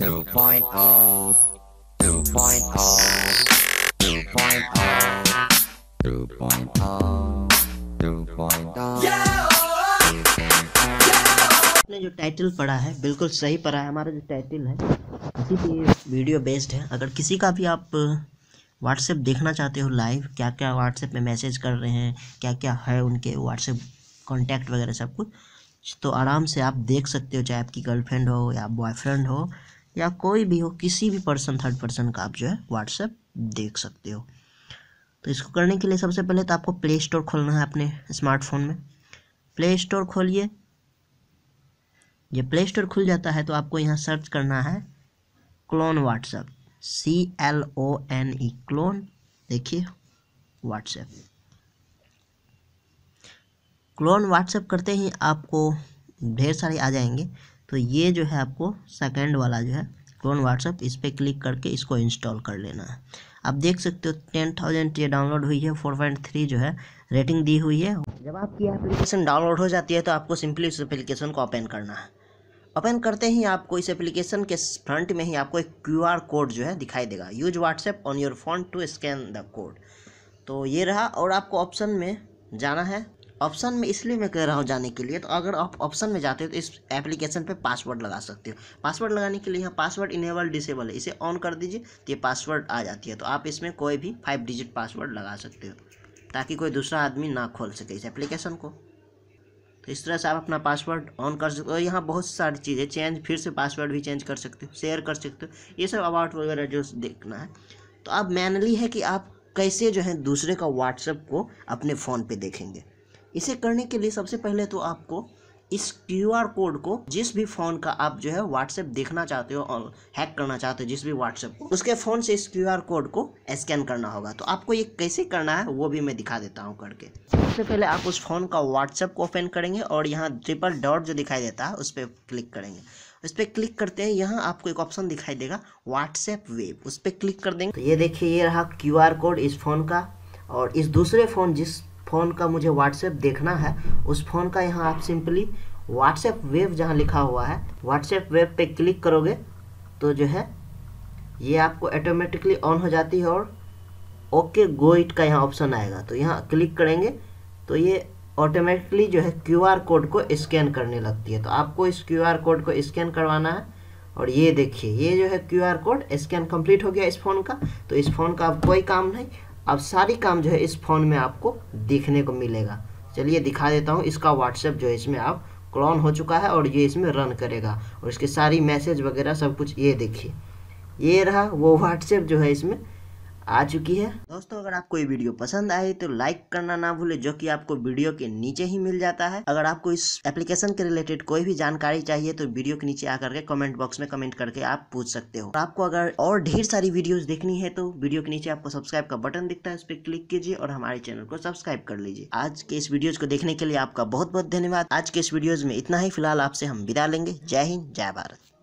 2.0 जो टाइटल पढ़ा है बिल्कुल सही पढ़ा है हमारा जो टाइटल है उसी पे वीडियो बेस्ड है अगर किसी का भी आप व्हाट्सएप देखना चाहते हो लाइव क्या क्या व्हाट्सएप में मैसेज कर रहे हैं क्या क्या है उनके व्हाट्सएप कॉन्टैक्ट वगैरह सब कुछ तो आराम से आप देख सकते हो चाहे आपकी गर्लफ्रेंड हो या बॉयफ्रेंड हो या कोई भी हो किसी भी पर्सन थर्ड पर्सन का आप जो है व्हाट्सएप देख सकते हो तो इसको करने के लिए सबसे पहले तो आपको प्ले स्टोर खोलना है अपने स्मार्टफोन में प्ले स्टोर खोलिए जब प्ले स्टोर खुल जाता है तो आपको यहाँ सर्च करना है clone WhatsApp C L O N E clone देखिए व्हाट्सएप क्लोन व्हाट्सएप करते ही आपको ढेर सारे आ जाएंगे तो ये जो है आपको सेकेंड वाला जो है क्लोन व्हाट्सअप इस पर क्लिक करके इसको इंस्टॉल कर लेना है आप देख सकते हो टेन थाउजेंड ये डाउनलोड हुई है फोर पॉइंट थ्री जो है रेटिंग दी हुई है जब आपकी एप्लीकेशन डाउनलोड हो जाती है तो आपको सिंपली इस एप्लीकेशन को ओपन करना है ओपन करते ही आपको इस एप्लीकेशन के फ्रंट में ही आपको एक आर कोड जो है दिखाई देगा use WhatsApp on your phone to scan the code तो ये रहा और आपको ऑप्शन में जाना है ऑप्शन में इसलिए मैं कह रहा हूँ जाने के लिए तो अगर आप ऑप्शन में जाते हो तो इस एप्लीकेशन पे पासवर्ड लगा सकते हो पासवर्ड लगाने के लिए यहाँ पासवर्ड इनेबल डिसेबल है इसे ऑन कर दीजिए तो ये पासवर्ड आ जाती है तो आप इसमें कोई भी फाइव डिजिट पासवर्ड लगा सकते हो ताकि कोई दूसरा आदमी ना खोल सके इस एप्लीकेशन को तो इस तरह से आप अपना पासवर्ड ऑन कर सकते हो यहाँ बहुत सारी चीज़ें चेंज फिर से पासवर्ड भी चेंज कर सकते हो शेयर कर सकते हो ये सब अबाउट वगैरह जो देखना है तो आप मैनली है कि आप कैसे जो है दूसरे का व्हाट्सएप को अपने फ़ोन पे देखेंगे इसे करने के लिए सबसे पहले तो आपको इस क्यू आर कोड को जिस भी फ़ोन का आप जो है व्हाट्सएप देखना चाहते हो और हैक करना चाहते हो जिस भी व्हाट्सएप को उसके फ़ोन से इस क्यू आर कोड को स्कैन करना होगा तो आपको ये कैसे करना है वो भी मैं दिखा देता हूँ करके सबसे पहले आप उस फ़ोन का व्हाट्सएप को ओपन करेंगे और यहाँ ट्रिपल डॉट जो दिखाई देता है उस पर क्लिक करेंगे उस पर क्लिक करते हैं यहाँ आपको एक ऑप्शन दिखाई देगा व्हाट्सएप वेब उस पर क्लिक कर देंगे तो ये देखिए ये रहा क्यू कोड इस फ़ोन का और इस दूसरे फ़ोन जिस फ़ोन का मुझे व्हाट्सएप देखना है उस फ़ोन का यहाँ आप सिंपली व्हाट्सएप वेब जहाँ लिखा हुआ है व्हाट्सएप वेब पे क्लिक करोगे तो जो है ये आपको ऑटोमेटिकली ऑन हो जाती है और ओके गो इट का यहाँ ऑप्शन आएगा तो यहाँ क्लिक करेंगे तो ये ऑटोमेटिकली जो है क्यूआर कोड को स्कैन करने लगती है तो आपको इस क्यूआर कोड को स्कैन करवाना है और ये देखिए ये जो है क्यूआर कोड स्कैन कंप्लीट हो गया इस फ़ोन का तो इस फ़ोन का अब कोई काम नहीं अब सारी काम जो है इस फ़ोन में आपको देखने को मिलेगा चलिए दिखा देता हूँ इसका व्हाट्सएप जो है इसमें आप क्लॉन हो चुका है और ये इसमें रन करेगा और इसके सारी मैसेज वगैरह सब कुछ ये देखिए ये रहा वो व्हाट्सएप जो है इसमें आ चुकी है दोस्तों अगर आपको ये वीडियो पसंद आए तो लाइक करना ना भूले जो कि आपको वीडियो के नीचे ही मिल जाता है अगर आपको इस एप्लीकेशन के रिलेटेड कोई भी जानकारी चाहिए तो वीडियो के नीचे आकर के कमेंट बॉक्स में कमेंट करके आप पूछ सकते हो और आपको अगर और ढेर सारी वीडियोज देखनी है तो वीडियो के नीचे आपको सब्सक्राइब का बटन दिखता है उस पर क्लिक कीजिए और हमारे चैनल को सब्सक्राइब कर लीजिए आज के इस वीडियोज को देखने के लिए आपका बहुत बहुत धन्यवाद आज के इस वीडियोज में इतना ही फिलहाल आपसे हम विदा लेंगे जय हिंद जय भारत